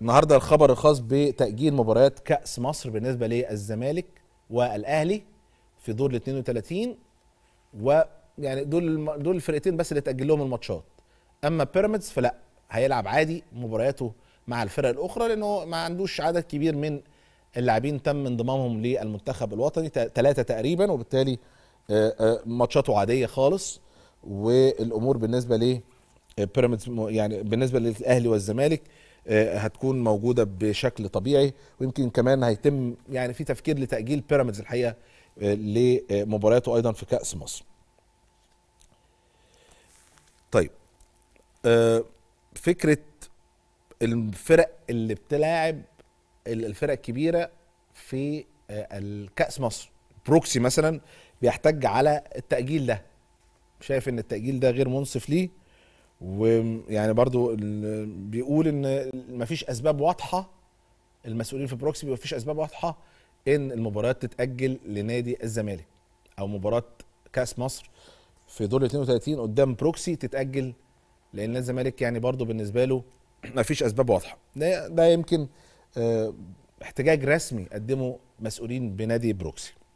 النهارده الخبر الخاص بتأجيل مباريات كأس مصر بالنسبة للزمالك والأهلي في دور ال 32 ويعني دول دول الفرقتين بس اللي تأجل لهم الماتشات أما بيراميدز فلا هيلعب عادي مبارياته مع الفرق الأخرى لأنه ما عندوش عدد كبير من اللاعبين تم انضمامهم للمنتخب الوطني ثلاثة تقريبا وبالتالي آه، آه، ماتشاته عادية خالص والأمور بالنسبة لبيراميدز يعني بالنسبة للأهلي والزمالك آه، هتكون موجوده بشكل طبيعي ويمكن كمان هيتم يعني في تفكير لتاجيل بيراميدز الحقيقه آه، لمبارياته ايضا في كاس مصر. طيب آه، فكره الفرق اللي بتلاعب الفرق الكبيره في الكاس مصر بروكسي مثلا بيحتج على التاجيل ده شايف ان التاجيل ده غير منصف ليه ويعني برضو بيقول ان مفيش اسباب واضحه المسؤولين في بروكسي مفيش اسباب واضحه ان المباريات تتاجل لنادي الزمالك او مباراه كاس مصر في دور 32 قدام بروكسي تتاجل لان نادي الزمالك يعني برضو بالنسبه له مفيش اسباب واضحه ده, ده يمكن آه، احتجاج رسمي قدمه مسؤولين بنادي بروكسي